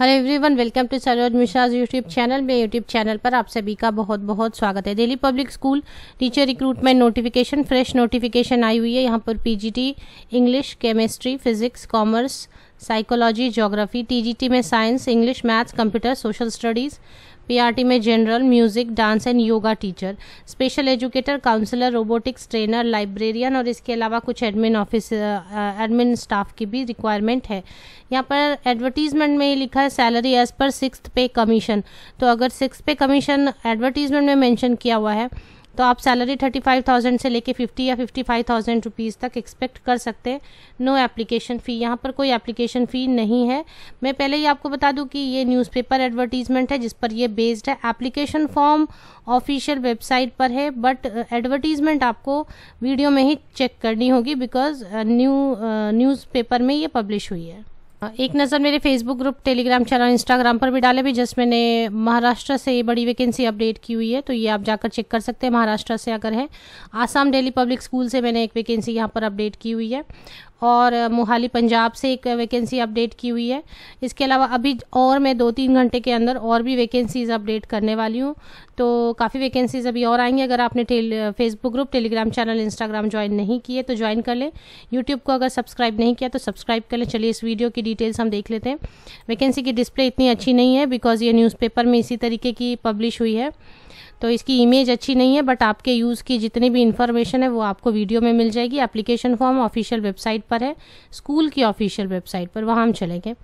hello everyone welcome to Saroj Mishra's YouTube channel में YouTube channel पर आप सभी का बहुत बहुत स्वागत है Delhi public school teacher recruitment notification fresh notification आई हुई है यहाँ पर PGT English chemistry physics commerce psychology geography TGT में science English maths computer social studies PRT में general music dance and yoga teacher special educator counsellor robotics trainer librarian और इसके अलावा कुछ एडमिन ऑफिस एडमिन स्टाफ की भी requirement है यहाँ पर एडवर्टीजमेंट में लिखा है salary as per six pay commission तो अगर सिक्स पे कमीशन एडवर्टीजमेंट में मैंशन किया हुआ है तो आप सैलरी थर्टी फाइव थाउजेंड से लेके फिफ्टी या फिफ्टी फाइव थाउजेंड रुपीज़ तक एक्सपेक्ट कर सकते हैं नो एप्लीकेशन फ़ी यहाँ पर कोई एप्लीकेशन फ़ी नहीं है मैं पहले ही आपको बता दूँ कि ये न्यूज़पेपर एडवर्टीज़मेंट है जिस पर यह बेस्ड है एप्लीकेशन फॉर्म ऑफिशियल वेबसाइट पर है बट एडवर्टीज़मेंट uh, आपको वीडियो में ही चेक करनी होगी बिकॉज न्यू न्यूज़ में ये पब्लिश हुई है हाँ, एक नज़र मेरे Facebook group Telegram channel Instagram पर भी डाले भी जस्ट मैंने महाराष्ट्र से ये बड़ी वैकेंसी अपडेट की हुई है तो ये आप जाकर चेक कर सकते हैं महाराष्ट्र से अगर है आसाम डेली पब्लिक स्कूल से मैंने एक वैकेंसी यहाँ पर अपडेट की हुई है और मोहाली पंजाब से एक वैकेंसी अपडेट की हुई है इसके अलावा अभी और मैं दो तीन घंटे के अंदर और भी वैकेंसीज़ अपडेट करने वाली हूँ तो काफ़ी वैकेंसीज़ अभी और आएंगी अगर आपने Facebook group Telegram channel Instagram join नहीं किए तो ज्वाइन कर लें यूट्यूब को अगर सब्सक्राइब नहीं किया तो सब्सक्राइब कर लें चलिए इस वीडियो की डिटेल्स हम देख लेते हैं वैकेंसी की डिस्प्ले इतनी अच्छी नहीं है बिकॉज़ ये न्यूज़पेपर में इसी तरीके की पब्लिश हुई है तो इसकी इमेज अच्छी नहीं है बट आपके यूज़ की जितनी भी इन्फॉर्मेशन है वो आपको वीडियो में मिल जाएगी एप्लीकेशन फॉर्म ऑफिशियल वेबसाइट पर है स्कूल की ऑफिशियल वेबसाइट पर वहाँ हम चलेंगे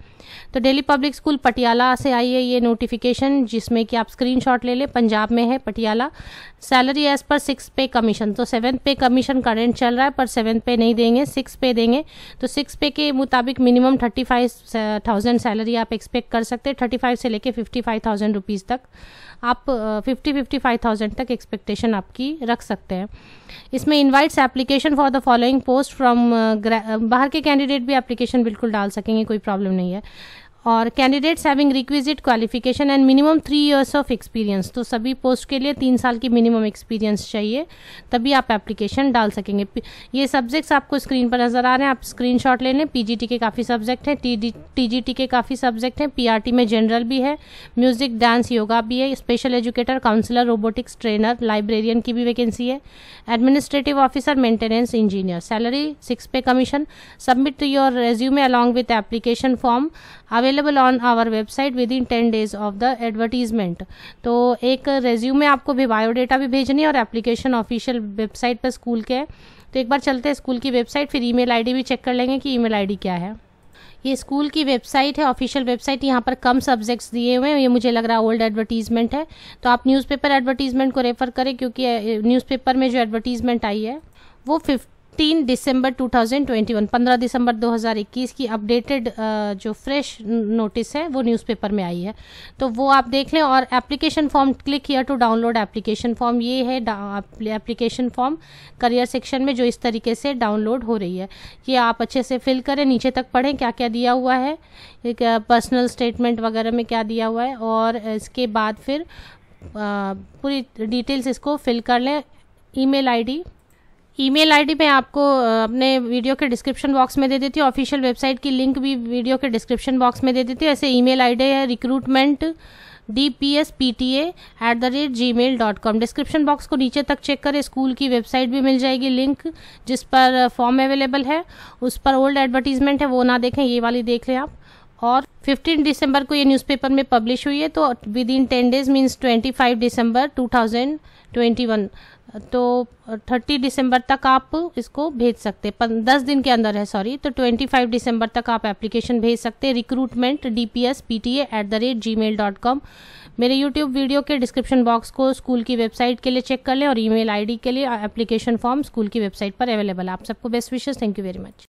तो डेली पब्लिक स्कूल पटियाला से आई है ये नोटिफिकेशन जिसमें कि आप स्क्रीन ले लें पंजाब में है Patiala salary as per six pay commission तो सेवन्थ पे कमीशन करेंट चल रहा है पर सेवन्थ पे नहीं देंगे सिक्स पे देंगे तो सिक्स पे के मुताबिक minimum thirty five thousand salary आप एक्सपेक्ट कर सकते हैं थर्टी फाइव से लेके फिफ्टी फाइव थाउजेंड रुपीज़ तक आप फिफ्टी uh, 55000 तक एक्सपेक्टेशन आपकी रख सकते हैं इसमें invites application for the following post from बाहर के कैंडिडेट भी एप्लीकेशन बिल्कुल डाल सकेंगे कोई प्रॉब्लम नहीं है और candidates having requisite qualification and minimum three years of experience तो सभी पोस्ट के लिए तीन साल की मिनिमम एक्सपीरियंस चाहिए तभी आप एप्लीकेशन डाल सकेंगे ये सब्जेक्ट्स आपको स्क्रीन पर नज़र आ रहे हैं आप स्क्रीनशॉट ले लें पीजीटी के काफ़ी सब्जेक्ट हैं टीजीटी के काफ़ी सब्जेक्ट हैं पीआरटी में जनरल भी है म्यूज़िक डांस योगा भी है special educator counsellor robotics trainer librarian की भी वैकेंसी है administrative officer maintenance engineer salary six pay commission submit your resume along with application form available available on our website within ten days of the advertisement तो एक resume आपको भी biodata भी भेजनी है और एप्लीकेशन ऑफिशियल वेबसाइट पर school के तो एक बार चलते हैं स्कूल की वेबसाइट फिर ईमेल आईडी भी चेक कर लेंगे कि ईमेल आईडी क्या है ये स्कूल की वेबसाइट है ऑफिशियल वेबसाइट यहाँ पर कम सब्जेक्ट्स दिए हुए हैं ये मुझे लग रहा है ओल्ड एडवर्टीजमेंट है तो आप न्यूज़पेपर एडवर्टीजमेंट को रेफ़र करें क्योंकि न्यूज़पेपर में जो एडवर्टीजमेंट आई है वो तीन दिसंबर 2021 थाउजेंड दिसंबर 2021 की अपडेटेड जो फ्रेश नोटिस है वो न्यूज़पेपर में आई है तो वो आप देख लें और application form click here to download application form ये है एप्लीकेशन फॉर्म करियर सेक्शन में जो इस तरीके से डाउनलोड हो रही है ये आप अच्छे से फिल करें नीचे तक पढ़ें क्या क्या दिया हुआ है पर्सनल स्टेटमेंट वगैरह में क्या दिया हुआ है और इसके बाद फिर पूरी डिटेल्स इसको फिल कर लें ईमेल आईडी ईमेल आईडी मैं आपको अपने वीडियो के डिस्क्रिप्शन बॉक्स में दे देती हूँ ऑफिशियल वेबसाइट की लिंक भी वीडियो के डिस्क्रिप्शन बॉक्स में दे देती हूँ ऐसे ईमेल आईडी है recruitment D P S P T at the rate Gmail dot com description box को नीचे तक चेक करें स्कूल की वेबसाइट भी मिल जाएगी लिंक जिस पर फॉर्म अवेलेबल है उस पर ओल्ड एडवर्टीजमेंट है वो ना देखें ये वाली देख लें आप और 15 दिसंबर को ये न्यूज़पेपर में पब्लिश हुई है तो within ten days means 25 दिसंबर 2021 तो 30 दिसंबर तक आप इसको भेज सकते हैं दस दिन के अंदर है सॉरी तो 25 दिसंबर तक आप एप्लीकेशन भेज सकते हैं recruitment D P S P T at the rate Gmail dot com मेरे यूट्यूब वीडियो के डिस्क्रिप्शन बॉक्स को स्कूल की वेबसाइट के लिए चेक कर लें और ई मेल के लिए एप्लीकेशन फॉर्म स्कूल की वेबसाइट पर अवेलेबल आप सबको best wishes thank you very much